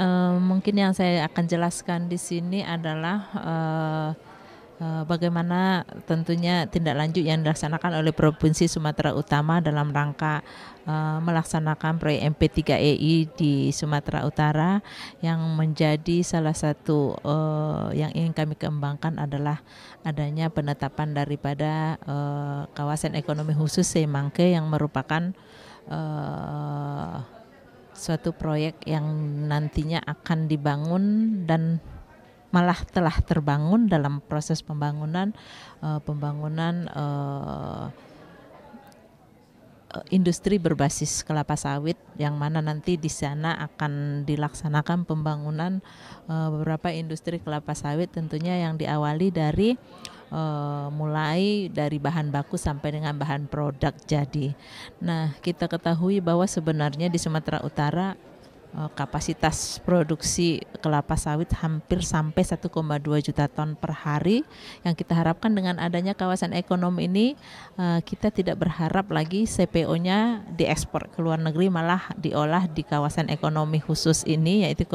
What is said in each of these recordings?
Eh, mungkin yang saya akan jelaskan di sini adalah uh, bagaimana tentunya tindak lanjut yang dilaksanakan oleh Provinsi Sumatera Utama dalam rangka uh, melaksanakan proyek MP3EI di Sumatera Utara yang menjadi salah satu uh, yang ingin kami kembangkan adalah adanya penetapan daripada uh, kawasan ekonomi khusus Semangke yang merupakan uh, suatu proyek yang nantinya akan dibangun dan malah telah terbangun dalam proses pembangunan uh, pembangunan uh, industri berbasis kelapa sawit yang mana nanti di sana akan dilaksanakan pembangunan uh, beberapa industri kelapa sawit tentunya yang diawali dari Eh, mulai dari bahan baku sampai dengan bahan produk jadi. Nah, kita ketahui bahwa sebenarnya di Sumatera Utara Eh, kapasitas produksi kelapa sawit hampir sampai 1,2 juta ton per hari yang kita harapkan dengan adanya kawasan ekonomi ini eh, kita tidak berharap lagi CPO-nya diekspor ke luar negeri malah diolah di kawasan ekonomi khusus ini yaitu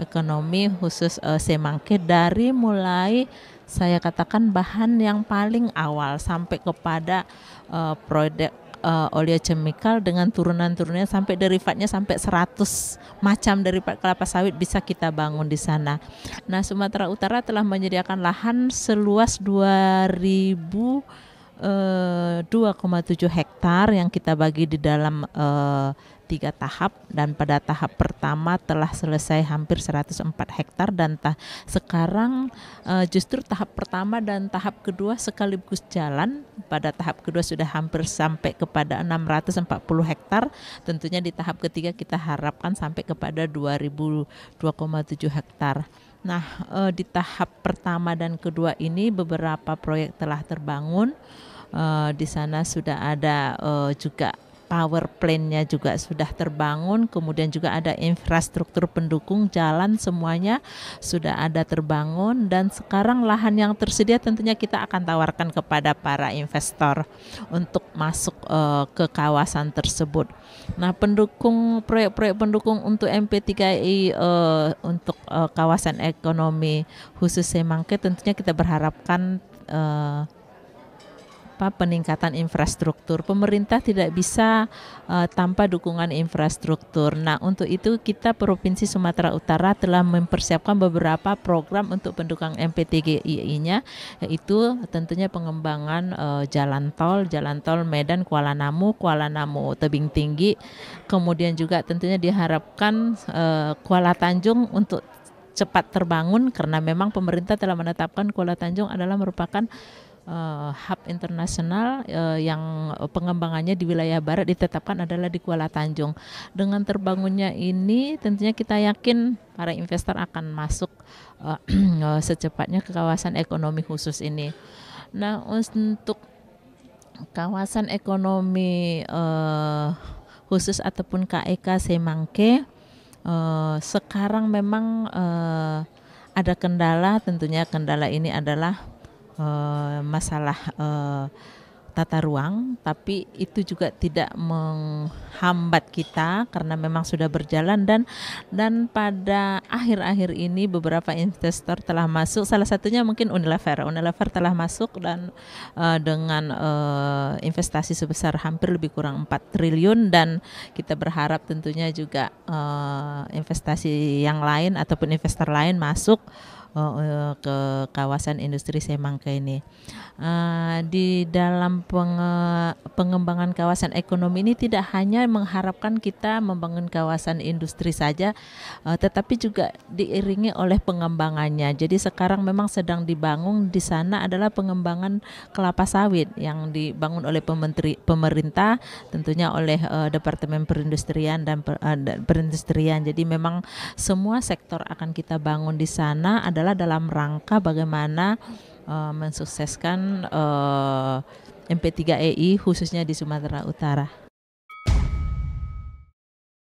ekonomi khusus eh, semangke dari mulai saya katakan bahan yang paling awal sampai kepada uh, produk uh, oleochemical dengan turunan-turunannya sampai derivatnya sampai 100 macam dari kelapa sawit bisa kita bangun di sana. Nah, Sumatera Utara telah menyediakan lahan seluas 2000 2,7 eh, hektar yang kita bagi di dalam uh, tiga tahap dan pada tahap pertama telah selesai hampir 104 hektar dan ta sekarang uh, justru tahap pertama dan tahap kedua sekaligus jalan pada tahap kedua sudah hampir sampai kepada 640 hektar tentunya di tahap ketiga kita harapkan sampai kepada 2.2,7 hektar. Nah, uh, di tahap pertama dan kedua ini beberapa proyek telah terbangun. Uh, di sana sudah ada uh, juga power plant-nya juga sudah terbangun, kemudian juga ada infrastruktur pendukung jalan semuanya sudah ada terbangun dan sekarang lahan yang tersedia tentunya kita akan tawarkan kepada para investor untuk masuk uh, ke kawasan tersebut. Nah, pendukung proyek-proyek pendukung untuk MP3I uh, eh, untuk uh, kawasan ekonomi khusus Semangke tentunya kita berharapkan uh, apa peningkatan infrastruktur. Pemerintah tidak bisa uh, tanpa dukungan infrastruktur. Nah, untuk itu kita Provinsi Sumatera Utara telah mempersiapkan beberapa program untuk pendukung MPTGI-nya yaitu tentunya pengembangan uh, jalan tol, jalan tol Medan Kuala Namu, Kuala Namu Tebing Tinggi. Kemudian juga tentunya diharapkan uh, Kuala Tanjung untuk cepat terbangun karena memang pemerintah telah menetapkan Kuala Tanjung adalah merupakan uh, hub internasional uh, yang pengembangannya di wilayah barat ditetapkan adalah di Kuala Tanjung. Dengan terbangunnya ini tentunya kita yakin para investor akan masuk uh, secepatnya ke kawasan ekonomi khusus ini. Nah, untuk kawasan ekonomi uh, khusus ataupun KEK e Semangke uh, sekarang memang uh, ada kendala tentunya kendala ini adalah Eh, masalah eh, tata ruang, tapi itu juga tidak menghambat kita karena memang sudah berjalan dan dan pada akhir-akhir ini beberapa investor telah masuk. Salah satunya mungkin Unilever. Unilever telah masuk dan uh, dengan uh, investasi sebesar hampir lebih kurang 4 triliun dan kita berharap tentunya juga uh, investasi yang lain ataupun investor lain masuk uh, ke kawasan industri Semangka ini. Uh, di dalam penge pengembangan kawasan ekonomi ini tidak hanya mengharapkan kita membangun kawasan industri saja, uh, tetapi juga diiringi oleh pengembangannya. Jadi sekarang memang sedang dibangun di sana adalah pengembangan kelapa sawit yang dibangun oleh pementeri, pemerintah, tentunya oleh uh, Departemen Perindustrian dan per, uh, Perindustrian. Jadi memang semua sektor akan kita bangun di sana ada adalah dalam rangka bagaimana uh, mensukseskan uh, eh, MP3EI khususnya di Sumatera Utara.